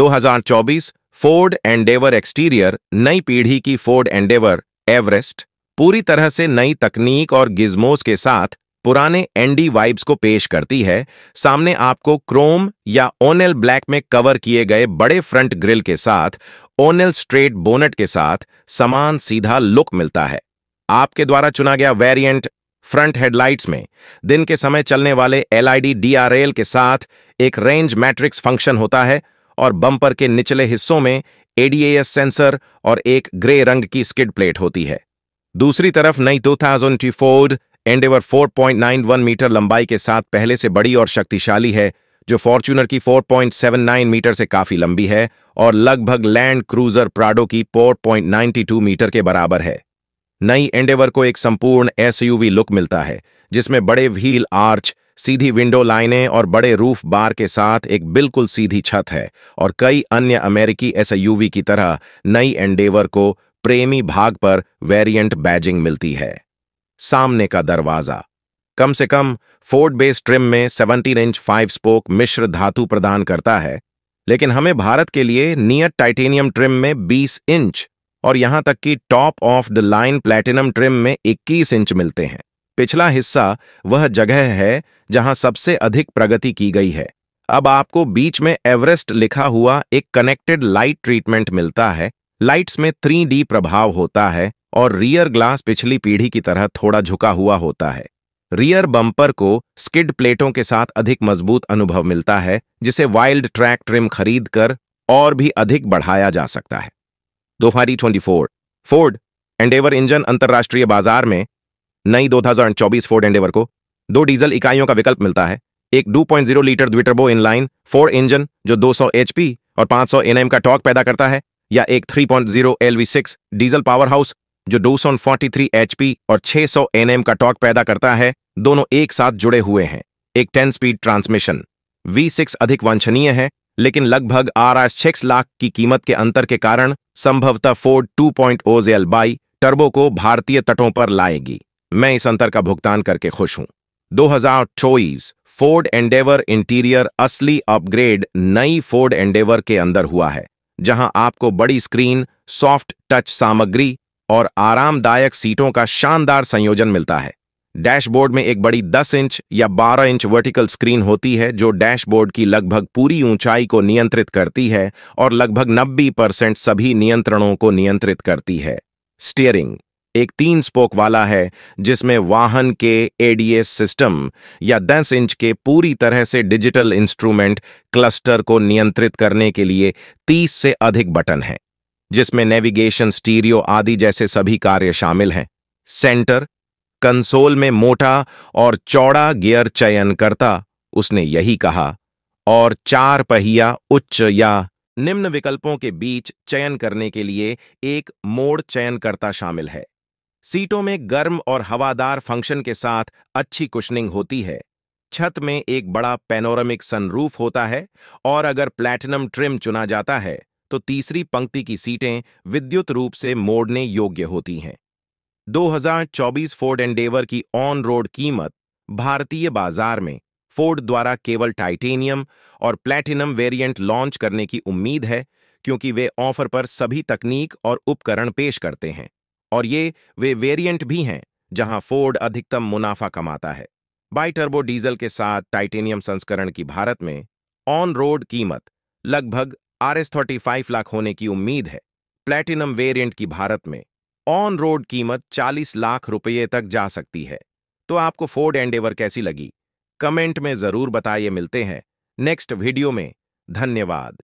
2024 Ford Endeavour exterior नई पीढ़ी की फोर्ड एंडेवर एवरेस्ट पूरी तरह से नई तकनीक और गिज्मोस के साथ पुराने एनडी वाइब्स को पेश करती है सामने आपको क्रोम या ओनेल ब्लैक में कवर किए गए बड़े फ्रंट ग्रिल के साथ ओनेल स्ट्रेट बोनेट के साथ समान सीधा लुक मिलता है आपके द्वारा चुना गया वेरिएंट फ्रंट हेडलाइट्स में दिन के समय चलने वाले एलआईडी डीआरएल के साथ एक रेंज मैट्रिक्स फंक्शन होता है और बम्पर के निचले हिस्सों में एडीएएस सेंसर और एक ग्रे रंग की स्किड प्लेट होती है दूसरी तरफ नई 2024 फोर्ड एंडेवर 4.91 मीटर लंबाई के साथ पहले से बड़ी और शक्तिशाली है जो फॉर्च्यूनर की 4.79 मीटर से काफी लंबी है और लगभग लैंड क्रूजर प्राडो की 4.92 मीटर के बराबर है नई एंडेवर को एक संपूर्ण एसयूवी लुक मिलता है जिसमें बड़े व्हील आर्च सीधी विंडो लाइनें और बड़े रूफ बार के साथ एक बिल्कुल सीधी छत है और कई अन्य अमेरिकी एसयूवी की तरह नई एंडेवर को प्रेमी भाग पर वेरिएंट बैजिंग मिलती है सामने का दरवाजा कम से कम फोर्ड बेस ट्रिम में 17 इंच फाइव स्पोक मिश्र धातु प्रदान करता है लेकिन हमें भारत के लिए नियत टाइटेनियम ट्रिम में 20 इंच और यहां तक कि top of the line platinum trim में 21 इंच मिलते हैं पिछला हिस्सा वह जगह है जहां सबसे अधिक प्रगति की गई है अब आपको बीच में एवरेस्ट लिखा हुआ एक कनेक्टेड लाइट ट्रीटमेंट मिलता है लाइट्स में थ्री प्रभाव होता है और रियर ग्लास पिछली पीढ़ी की तरह थोड़ा झुका हुआ होता है रियर बम्पर को स्किड प्लेटों के साथ अधिक मजबूत अनुभव मिलता है जिसे वाइल्ड ट्रैक ट्रिम खरीद कर और भी अधिक बढ़ाया जा सकता है ट्वेंटी 24 फोर्ड एंडेवर इंजन अंतर्राष्ट्रीय बाजार में नई 2024 फोर्ड एंडेवर को दो डीजल इकाइयों का विकल्प मिलता है एक 2.0 litre twin turbo inline four engine जो 200 एचपी और 500 एनएम का टॉक पैदा करता है या एक 3.0 पॉइंट डीजल पावर हाउस जो 243 एचपी और 600 एनएम का टॉक पैदा करता है दोनों एक साथ जुड़े हुए हैं एक टेन स्पीड ट्रांसमिशन सिक्स अधिक वांछनीय है लेकिन लगभग आर आर छह लाख की कीमत के अंतर के कारण संभवतः फोर्ड टू पॉइंट टर्बो को भारतीय तटों पर लाएगी मैं इस अंतर का भुगतान करके खुश हूं दो हजार चौबीस फोर्ड एंडेवर इंटीरियर असली अपग्रेड नई फोर्ड एंडेवर के अंदर हुआ है जहां आपको बड़ी स्क्रीन सॉफ्ट टच सामग्री और आरामदायक सीटों का शानदार संयोजन मिलता है डैशबोर्ड में एक बड़ी 10 इंच या 12 इंच वर्टिकल स्क्रीन होती है जो डैशबोर्ड की लगभग पूरी ऊंचाई को नियंत्रित करती है और लगभग 90 परसेंट सभी नियंत्रणों को नियंत्रित करती है स्टीयरिंग एक तीन स्पोक वाला है जिसमें वाहन के एडीएस सिस्टम या 10 इंच के पूरी तरह से डिजिटल इंस्ट्रूमेंट क्लस्टर को नियंत्रित करने के लिए 30 से अधिक बटन हैं जिसमें नेविगेशन स्टीरियो आदि जैसे सभी कार्य शामिल हैं सेंटर कंसोल में मोटा और चौड़ा गियर चयन करता उसने यही कहा और चार पहिया उच्च या निम्न विकल्पों के बीच चयन करने के लिए एक मोड़ चयनकर्ता शामिल है सीटों में गर्म और हवादार फंक्शन के साथ अच्छी कुशनिंग होती है छत में एक बड़ा पेनोरमिक सनरूफ होता है और अगर प्लैटिनम ट्रिम चुना जाता है तो तीसरी पंक्ति की सीटें विद्युत रूप से मोड़ने योग्य होती हैं 2024 फोर्ड एंडेवर की ऑन रोड कीमत भारतीय बाजार में फोर्ड द्वारा केवल टाइटेनियम और प्लैटिनम वेरिएंट लॉन्च करने की उम्मीद है क्योंकि वे ऑफर पर सभी तकनीक और उपकरण पेश करते हैं और ये वे वेरिएंट भी हैं जहां फोर्ड अधिकतम मुनाफा कमाता है बाई टर्बो डीजल के साथ टाइटेनियम संस्करण की भारत में ऑन रोड कीमत लगभग R S thirty five lakh होने की उम्मीद है प्लेटिनम वेरिएंट की भारत में ऑन रोड कीमत 40 लाख रुपये तक जा सकती है तो आपको फोर्ड एंडेवर कैसी लगी कमेंट में जरूर बताइए मिलते हैं नेक्स्ट वीडियो में धन्यवाद